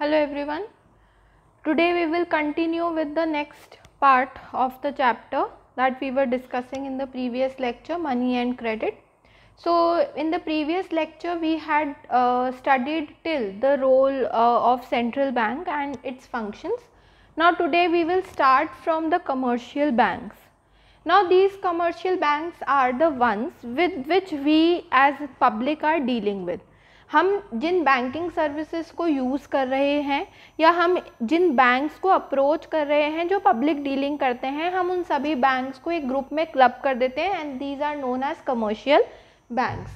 Hello everyone. Today we will continue with the next part of the chapter that we were discussing in the previous lecture money and credit. So in the previous lecture we had uh, studied till the role uh, of central bank and its functions. Now today we will start from the commercial banks. Now these commercial banks are the ones with which we as public are dealing with. हम जिन banking services को use कर रहे हैं या हम जिन banks को approach कर रहे हैं जो पब्लिक डीलिंग करते हैं हम उन सभी बैंक्स को एक ग्रुप में क्लब कर देते हैं and these are known as commercial banks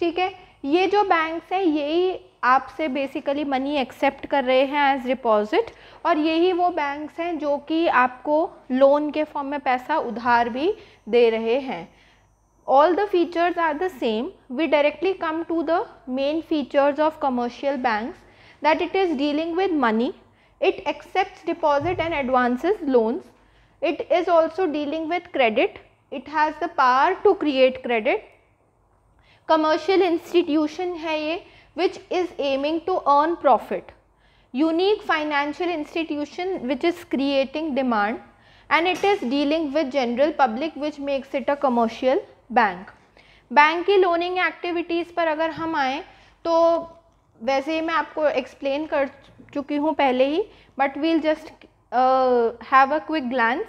ठीक है ये जो बैंक्स हैं यही आपसे बेसिकली मनी एक्सेप्ट कर रहे हैं एज डिपॉजिट और यही वो बैंक्स हैं जो कि आपको लोन के फॉर्म में पैसा उधार भी दे रहे हैं all the features are the same, we directly come to the main features of commercial banks that it is dealing with money, it accepts deposit and advances loans, it is also dealing with credit, it has the power to create credit. Commercial institution है ये which is aiming to earn profit. Unique financial institution which is creating demand and it is dealing with general public which makes it a commercial bank bank की loaning activities पर अगर हम आएँ तो वैसे ही मैं आपको एक्सप्लेन कर चुकी हूँ पहले ही but we'll just have a quick glance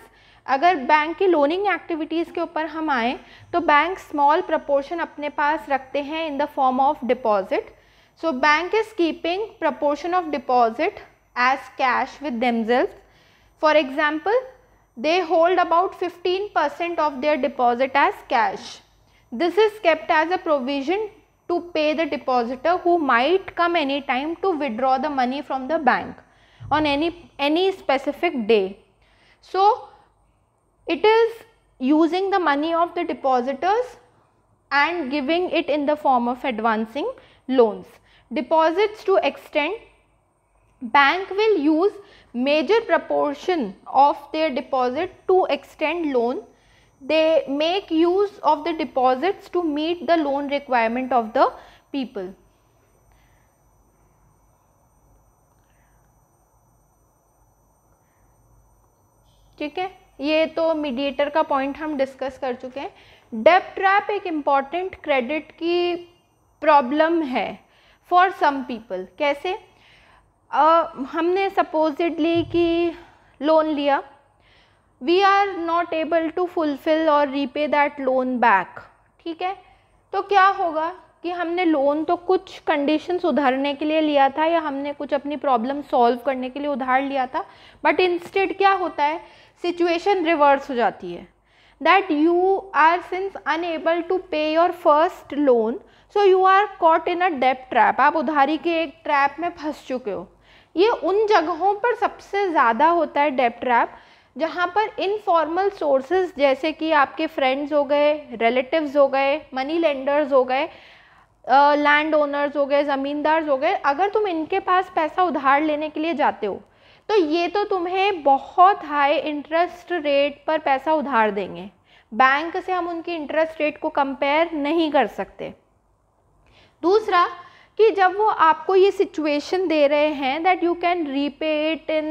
अगर बैंक की लोनिंग एक्टिविटीज़ के ऊपर हम आएँ तो बैंक स्मॉल प्रपोर्शन अपने पास रखते हैं in the form of deposit so bank is keeping proportion of deposit as cash with themselves for example they hold about 15% of their deposit as cash. This is kept as a provision to pay the depositor who might come any time to withdraw the money from the bank on any, any specific day. So, it is using the money of the depositors and giving it in the form of advancing loans. Deposits to extend. bank will use major proportion of their deposit to extend loan they make use of the deposits to meet the loan requirement of the people ठीक है ये तो mediator का point हम discuss कर चुके हैं debt trap एक इम्पॉर्टेंट क्रेडिट की प्रॉब्लम है फॉर सम पीपल कैसे uh, हमने सपोजिडली कि लोन लिया we are not able to fulfil और रीपे दैट लोन बैक ठीक है तो क्या होगा कि हमने लोन तो कुछ कंडीशन सुधारने के लिए लिया था या हमने कुछ अपनी प्रॉब्लम सॉल्व करने के लिए उधार लिया था बट इंस्टेड क्या होता है सिचुएशन रिवर्स हो जाती है that you are since unable to pay your first loan so you are caught in a debt trap आप उधारी के एक ट्रैप में फंस चुके हो ये उन जगहों पर सबसे ज़्यादा होता है डेप ट्रैप जहाँ पर इनफॉर्मल सोर्सेज जैसे कि आपके फ्रेंड्स हो गए रिलेटिव्स हो गए मनी लेंडर्स हो गए लैंड ओनर्स हो गए ज़मींदार्स हो गए अगर तुम इनके पास पैसा उधार लेने के लिए जाते हो तो ये तो तुम्हें बहुत हाई इंटरेस्ट रेट पर पैसा उधार देंगे बैंक से हम उनकी इंटरेस्ट रेट को कंपेयर नहीं कर सकते दूसरा कि जब वो आपको ये सिचुएशन दे रहे हैं that you can repay it in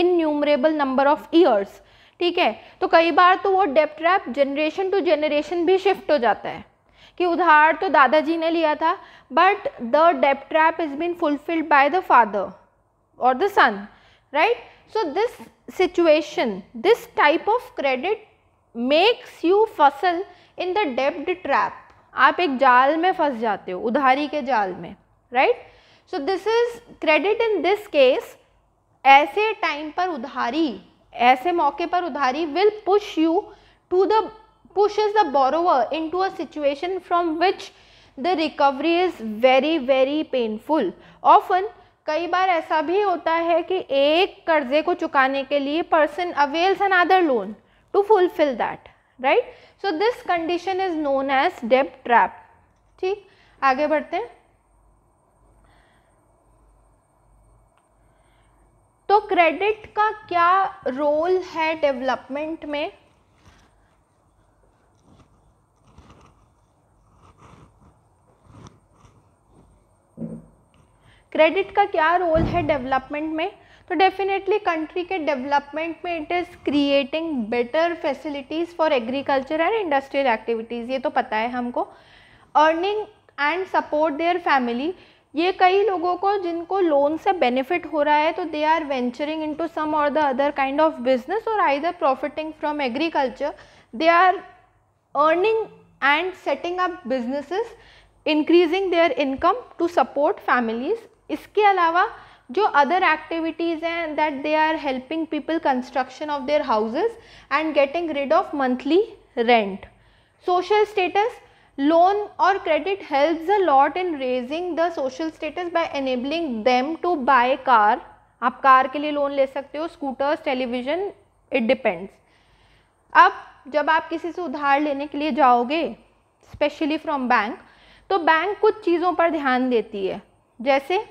in innumerable number of years ठीक है तो कई बार तो वो डेप्ट ट्रैप जनरेशन टू जनरेशन भी शिफ्ट हो जाता है कि उधार तो दादाजी ने लिया था बट द डेप्ट trap is been fulfilled by the father और the son right so this situation this type of credit makes you फसल इन द डेप्ड ट्रैप आप एक जाल में फंस जाते हो उधारी के जाल में right so this is credit in this case ऐसे टाइम पर उधारी ऐसे मौके पर उधारी will push you to the push is the borrower into a situation from which the recovery is very very painful often कई बार ऐसा भी होता है कि एक कर्जे को चुकाने के लिए person avails another loan to fulfil that right so this condition is known as debt trap ठीक आगे बढ़ते हैं तो क्रेडिट का क्या रोल है डेवलपमेंट में क्रेडिट का क्या रोल है डेवलपमेंट में तो डेफिनेटली कंट्री के डेवलपमेंट में it is creating better facilities for agriculture and industrial activities ये तो पता है हमको earning and support their family ये कई लोगों को जिनको लोन से बेनिफिट हो रहा है तो they are venturing into some और the other kind of business और their profiting from agriculture they are earning and setting up businesses increasing their income to support families इसके अलावा जो अदर एक्टिविटीज़ हैं that they are helping people construction of their houses and getting rid of monthly rent social status loan और credit help a lot in raising the social status by enabling them to buy car आप car के लिए loan ले सकते हो scooters television it depends अब जब आप किसी से उधार लेने के लिए जाओगे स्पेशली फ्रॉम बैंक तो बैंक कुछ चीज़ों पर ध्यान देती है जैसे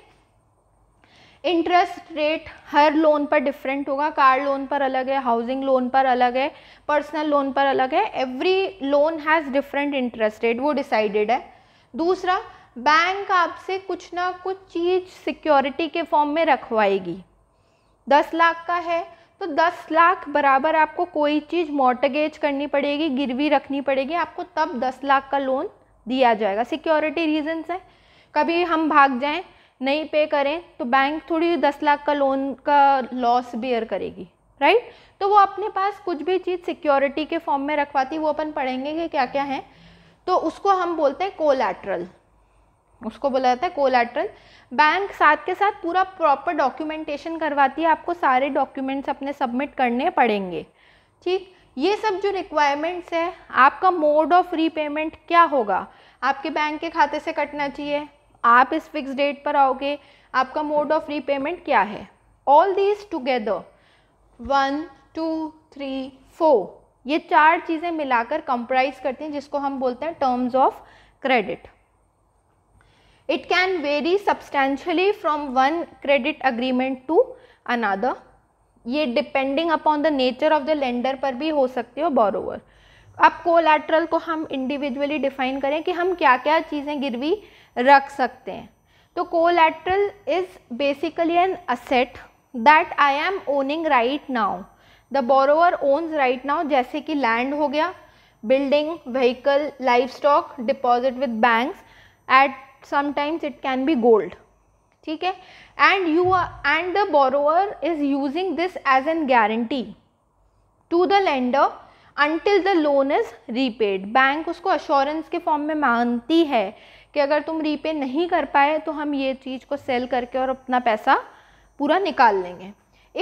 इंटरेस्ट रेट हर लोन पर डिफरेंट होगा कार लोन पर अलग है हाउसिंग लोन पर अलग है पर्सनल लोन पर अलग है every loan has different interest rate वो डिसाइडेड है दूसरा बैंक आपसे कुछ ना कुछ चीज़ सिक्योरिटी के फॉर्म में रखवाएगी दस लाख का है तो दस लाख बराबर आपको कोई चीज़ मोटगेज करनी पड़ेगी गिरवी रखनी पड़ेगी आपको तब दस लाख का लोन दिया जाएगा सिक्योरिटी रीजन है कभी हम भाग जाएं नहीं पे करें तो बैंक थोड़ी दस लाख का लोन का लॉस बेयर करेगी राइट तो वो अपने पास कुछ भी चीज़ सिक्योरिटी के फॉर्म में रखवाती वो अपन पढ़ेंगे कि क्या क्या है तो उसको हम बोलते हैं कोलैटरल उसको बोला जाता है कोलैटरल बैंक साथ के साथ पूरा प्रॉपर डॉक्यूमेंटेशन करवाती है आपको सारे डॉक्यूमेंट्स अपने सबमिट करने पड़ेंगे ठीक ये सब जो रिक्वायरमेंट्स है आपका मोड ऑफ रीपेमेंट क्या होगा आपके बैंक के खाते से कटना चाहिए आप इस फिक्स डेट पर आओगे आपका मोड ऑफ रीपेमेंट क्या है all these together one two three four ये चार चीज़ें मिलाकर कंप्राइज करती हैं जिसको हम बोलते हैं terms of credit it can vary substantially from one credit agreement to another ये depending upon the nature of the lender पर भी हो सकती हो बोरोवर अब कोलैटरल को हम इंडिविजुअली डिफाइन करें कि हम क्या क्या चीज़ें गिरवी रख सकते हैं तो collateral is basically an asset that I am owning right now the borrower owns right now जैसे कि लैंड हो गया building vehicle life stock deposit with banks at sometimes it can be gold ठीक है and you and the borrower is using this as an guarantee to the lender until the loan is repaid bank उसको assurance के form में मांगती है कि अगर तुम रीपे नहीं कर पाए तो हम ये चीज़ को सेल करके और अपना पैसा पूरा निकाल लेंगे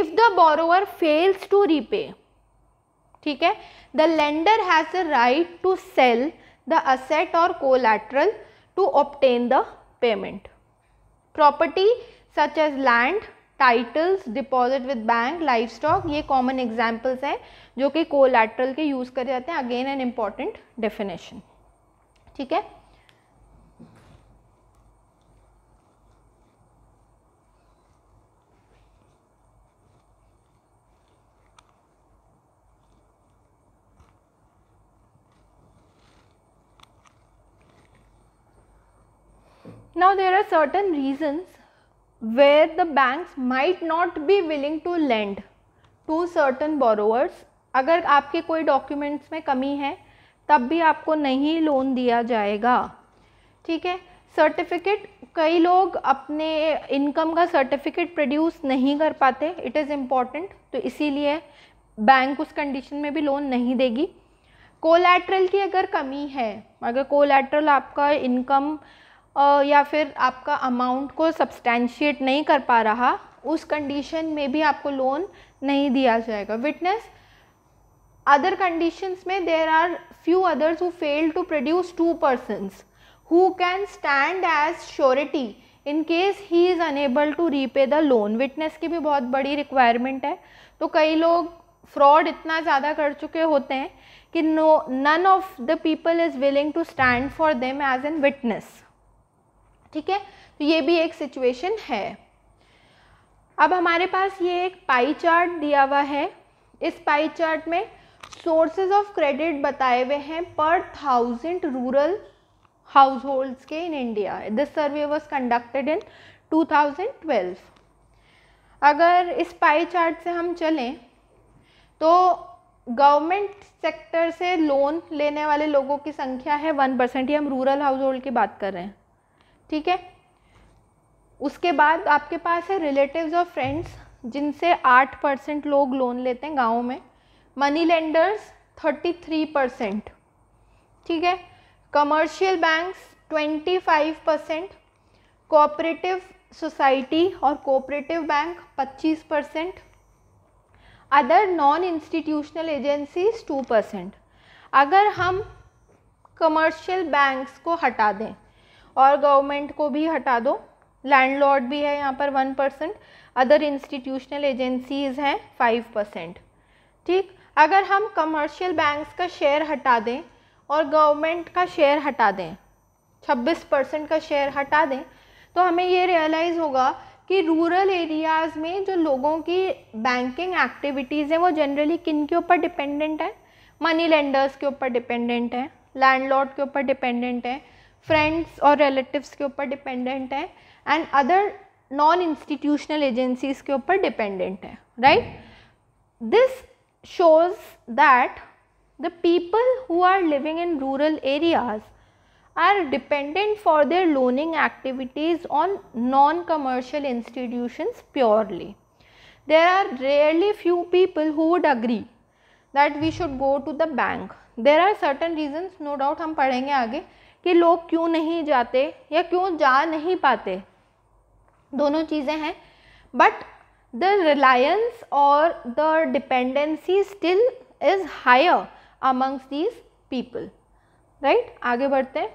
if the borrower fails to repay ठीक है the lender has a right to sell the asset और collateral to obtain the payment property such as land titles deposit with bank life stock ये कॉमन एग्जाम्पल्स हैं जो कि collateral के use करे जाते हैं अगेन एन इम्पॉर्टेंट डेफिनेशन ठीक है Now there are certain reasons where the banks might not be willing to lend to certain borrowers. अगर आपके कोई डॉक्यूमेंट्स में कमी है तब भी आपको नहीं लोन दिया जाएगा ठीक है सर्टिफिकेट कई लोग अपने इनकम का सर्टिफिकेट प्रोड्यूस नहीं कर पाते इट इज़ इम्पॉर्टेंट तो इसीलिए बैंक उस कंडीशन में भी लोन नहीं देगी कोलैटरल की अगर कमी है अगर कोलेट्रल आपका इनकम या फिर आपका अमाउंट को सब्सटैंशिएट नहीं कर पा रहा उस कंडीशन में भी आपको लोन नहीं दिया जाएगा विटनेस अदर कंडीशंस में there are few others who fail to produce two persons who can stand as surety in case he is unable to repay the loan witness की भी बहुत बड़ी रिक्वायरमेंट है तो कई लोग फ्रॉड इतना ज़्यादा कर चुके होते हैं कि no none of the people is willing to stand for them as an witness ठीक है तो ये भी एक सिचुएशन है अब हमारे पास ये एक पाई चार्ट दिया हुआ है इस पाई चार्ट में सोर्सेज ऑफ क्रेडिट बताए हुए हैं पर थाउजेंड रूरल हाउस होल्ड्स के in India this survey was conducted in 2012 अगर इस पाई चार्ट से हम चलें तो गवर्नमेंट सेक्टर से लोन लेने वाले लोगों की संख्या है वन परसेंट ये हम रूरल हाउस होल्ड की बात कर रहे हैं ठीक है उसके बाद आपके पास है रिलेटिव्स और फ्रेंड्स जिनसे आठ परसेंट लोग लोन लेते हैं गाँव में money lenders thirty three percent ठीक है commercial banks twenty five percent cooperative society और कोऑपरेटिव बैंक पच्चीस percent other non institutional agencies two percent अगर हम कमर्शियल बैंक्स को हटा दें और गवर्नमेंट को भी हटा दो लैंडलॉर्ड भी है यहाँ पर one percent other institutional agencies हैं फाइव परसेंट ठीक अगर हम कमर्शियल बैंक्स का शेयर हटा दें और गवर्नमेंट का शेयर हटा दें छब्बीस परसेंट का शेयर हटा दें तो हमें ये रियलाइज़ होगा कि रूरल एरियाज़ में जो लोगों की बैंकिंग एक्टिविटीज़ हैं वो जनरली किन के ऊपर डिपेंडेंट है मनी लेंडर्स के ऊपर डिपेंडेंट है लैंडलॉर्ड के ऊपर डिपेंडेंट है फ्रेंड्स और रिलेटिव्स के ऊपर डिपेंडेंट है and other non institutional agencies के ऊपर डिपेंडेंट है right this shows that the people who are living in rural areas are dependent for their loaning activities on non commercial institution purely there are rarely few people who would agree that we should go to the bank there are certain reasons no doubt हम पढ़ेंगे आगे कि लोग क्यों नहीं जाते या क्यों जा नहीं पाते दोनों चीज़ें हैं बट द रिलायंस और the dependency still is higher amongst these people right आगे बढ़ते हैं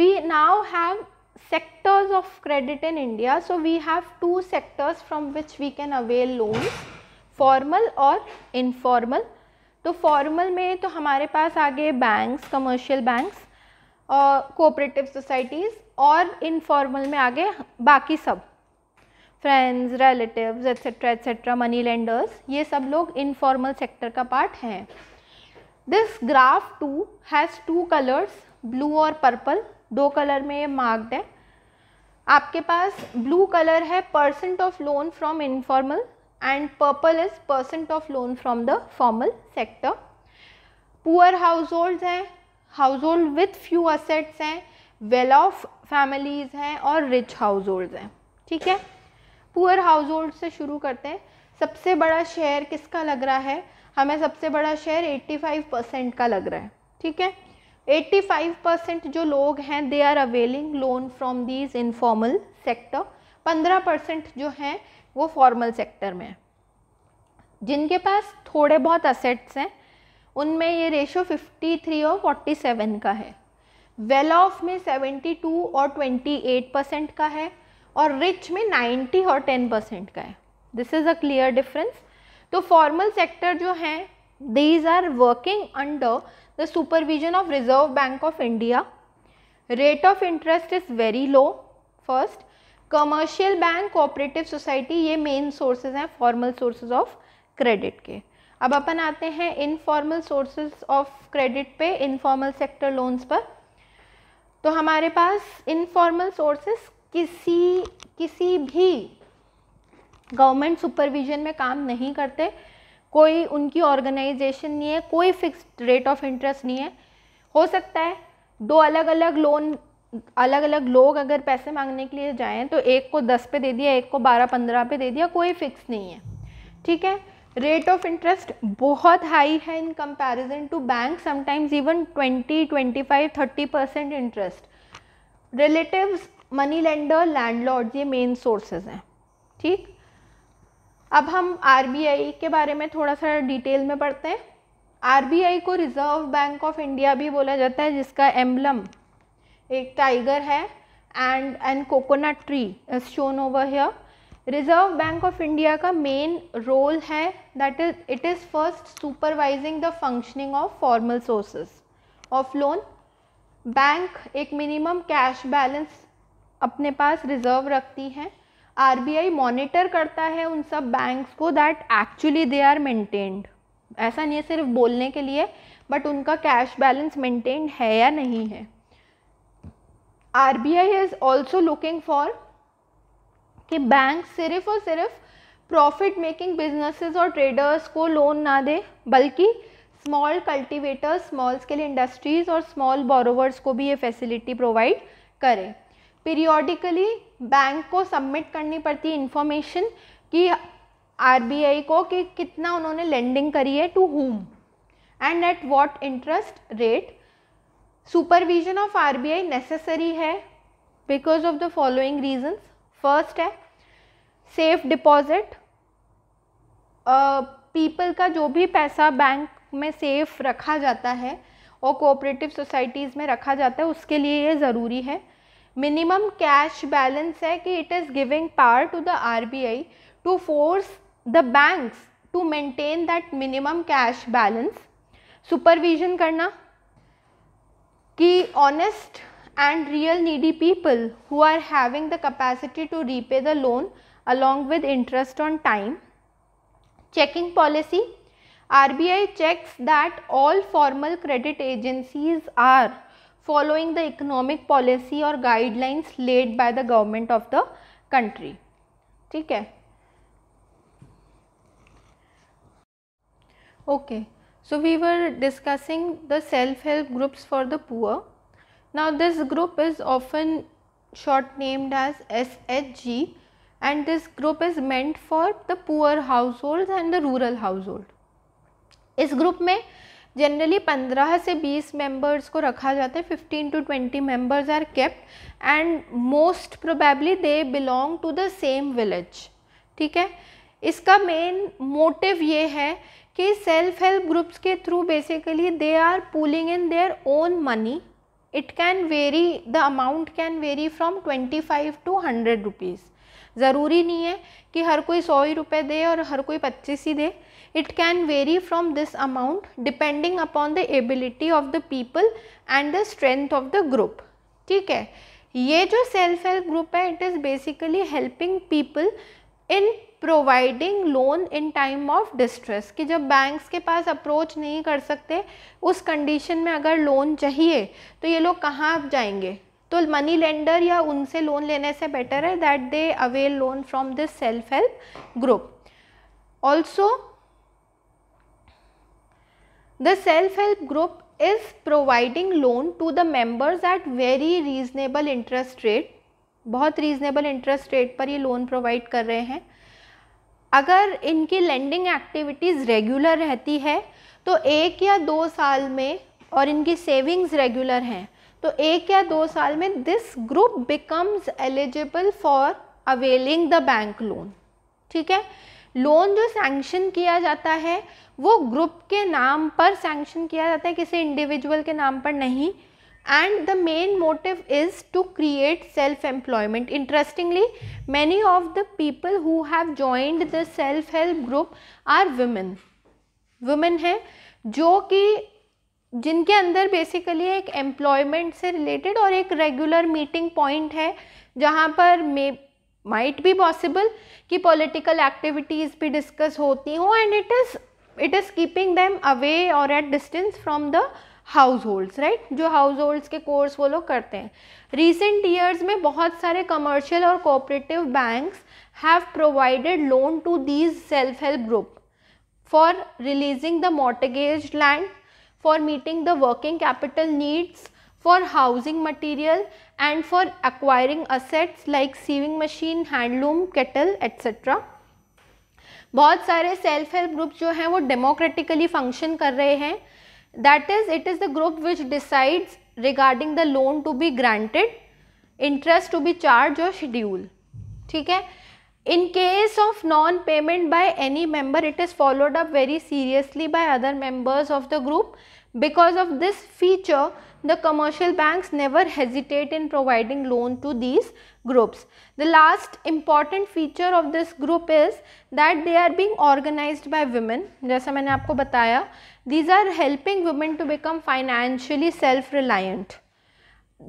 we now have sectors of credit in India so we have two sectors from which we can avail loans formal or informal तो formal में तो हमारे पास आगे banks commercial banks और कोऑपरेटिव सोसाइटीज़ और इनफॉर्मल में आगे बाकी सब friends relatives etcetera etcetera money lenders ये सब लोग इनफॉर्मल सेक्टर का पार्ट हैं this graph too has two colours blue और पर्पल दो कलर में ये मार्क्ड है आपके पास ब्लू कलर है percent of loan from informal and purple is percent of loan from the formal sector. Poor households hain household with few assets hain well off families hain aur rich households hain theek hai poor households se shuru karte hain sabse bada share kiska lag raha hai hame sabse bada share 85 ka lag raha hai theek hai 85 percent जो लोग हैं they are availing loan from these informal sector 15 percent जो हैं वो formal sector में है जिनके पास थोड़े बहुत असेट्स हैं उनमें ये रेशो 53 और 47 का है वेल ऑफ में 72 और 28 परसेंट का है और रिच में 90 और 10 परसेंट का है this is a clear difference तो फॉर्मल सेक्टर जो हैं these are working under the supervision of Reserve Bank of India rate of interest is very low first commercial bank cooperative society ये main sources हैं formal sources of credit के अब अपन आते हैं इनफॉर्मल सोर्सेज ऑफ क्रेडिट पे informal sector loans पर तो हमारे पास इनफॉर्मल सोर्सेज किसी किसी भी गवर्नमेंट सुपरविजन में काम नहीं करते कोई उनकी ऑर्गेनाइजेशन नहीं है कोई फिक्स्ड रेट ऑफ इंटरेस्ट नहीं है हो सकता है दो अलग अलग लोन अलग अलग लोग अगर पैसे मांगने के लिए जाएँ तो एक को दस पे दे दिया एक को बारह पंद्रह पे दे दिया कोई फिक्स नहीं है ठीक है रेट ऑफ इंटरेस्ट बहुत हाई है in comparison to bank sometimes even twenty twenty five thirty percent interest relatives money lender landlord ये मेन सोर्सेज हैं ठीक अब हम आर के बारे में थोड़ा सा डिटेल में पढ़ते हैं आर को रिज़र्व बैंक ऑफ इंडिया भी बोला जाता है जिसका एम्बलम एक टाइगर है and and coconut tree is shown over here Reserve Bank of India का मेन रोल है that is it is first supervising the functioning of formal sources of loan bank एक मिनिमम कैश बैलेंस अपने पास reserve रखती हैं are B I monitor करता है उन सब बैंक को that actually they are maintained ऐसा नहीं है सिर्फ बोलने के लिए बट उनका कैश बैलेंस मेंटेन्ड है या नहीं है R B I is also looking for कि बैंक सिर्फ और सिर्फ प्रॉफिट मेकिंग बिजनेसेस और ट्रेडर्स को लोन ना दे बल्कि small cultivators small scale industries और स्मॉल बोरोवर्स को भी ये फैसिलिटी प्रोवाइड करें पीरियोडिकली बैंक को सबमिट करनी पड़ती है इन्फॉर्मेशन कि आई को कि कितना उन्होंने लेंडिंग करी है to home and at what interest rate supervision of R B I necessary है because of the following reasons first है सेफ डिपॉजिट पीपल का जो भी पैसा बैंक में सेफ रखा जाता है और कोऑपरेटिव सोसाइटीज़ में रखा जाता है उसके लिए ये ज़रूरी है मिनिमम कैश बैलेंस है कि it is giving power to the R B I to force the banks to maintain that minimum cash balance supervision करना The honest and real needy people who are having the capacity to repay the loan along with interest on time. Checking policy RBI checks that all formal credit agencies are following the economic policy or guidelines laid by the government of the country. ठीक है okay. So, we were discussing the self help groups for the poor. Now, this group is often short named as SHG and this group is meant for the poor households and the rural household. इस group में generally 15 से 20 members को रखा जाता है 15 to 20 members are kept and most probably they belong to the same village ठीक है इसका मेन मोटिव ये है कि सेल्फ हेल्प ग्रुप्स के through basically they are pooling in their own money it can vary the amount can vary from twenty five to hundred rupees ज़रूरी नहीं है कि हर कोई सौ ही रुपये दे और हर कोई पच्चीस ही दे it can vary from this amount depending upon the ability of the people and the strength of the group ठीक है ये जो सेल्फ हेल्प ग्रुप है it is basically helping people in providing loan in time of distress कि जब banks के पास approach नहीं कर सकते उस कंडीशन में अगर लोन चाहिए तो ये लोग कहाँ जाएंगे तो मनी लेंडर या उनसे लोन लेने से बेटर है that they avail loan from this self help group also the self help group is providing loan to the members at very reasonable interest rate बहुत रीजनेबल इंटरेस्ट रेट पर ये loan provide कर रहे हैं अगर इनकी landing activities regular रहती है तो एक या दो साल में और इनकी सेविंग्स रेगुलर हैं तो एक या दो साल में this group becomes eligible for availing the bank loan ठीक है लोन जो सैंक्शन किया जाता है वो ग्रुप के नाम पर सैंक्शन किया जाता है किसी इंडिविजुअल के नाम पर नहीं and the main motive is to create self-employment. Interestingly, many of the people who have joined the self-help group are women. Women hain jo ki jinke andar basically ek employment se related aur ek regular meeting point hai jahan par may might be possible ki political activities bhi discuss hoti ho and it is it is keeping them away or at distance from the households right जो households के course वो लोग करते हैं recent years में बहुत सारे commercial और cooperative banks have provided loan to these self help group for releasing the mortgage land for meeting the working capital needs for housing material and for acquiring assets like sewing machine handloom cattle etcetera बहुत सारे self help group जो हैं वो democratically function कर रहे हैं that is it is the group which decides regarding the loan to be granted, interest to be charged or schedule. ठीक in case of non payment by any member it is followed up very seriously by other members of the group because of this feature the commercial banks never hesitate in providing loan to these groups the last important feature of this group is that they are being organized by women jaisa maine aapko bataya these are helping women to become financially self-reliant.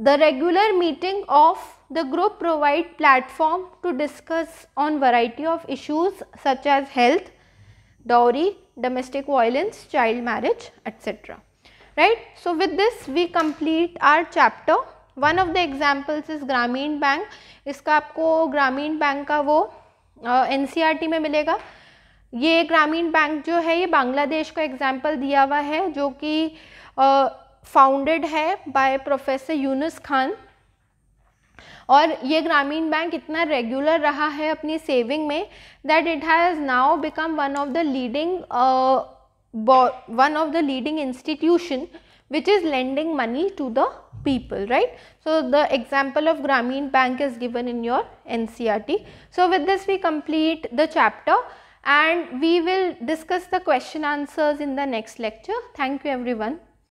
The regular meeting of the group provide platform to discuss on variety of issues such as health, dowry, domestic violence, child marriage, etc. Right. So, with this we complete our chapter. One of the examples is ग्रामीण Bank. इसका आपको ग्रामीण bank का वो N में मिलेगा ये ग्रामीण बैंक जो है ये बांग्लादेश का एग्जाम्पल दिया हुआ है जो कि फाउंडेड है बाय प्रोफेसर यूनुस खान और ये ग्रामीण बैंक इतना रेगुलर रहा है अपनी सेविंग में that it has now become one of the leading one of the leading institution money to the people right so the example of Grameen Bank is given in your N C R T so with this we complete the chapter and we will discuss the question answers in the next lecture. Thank you everyone.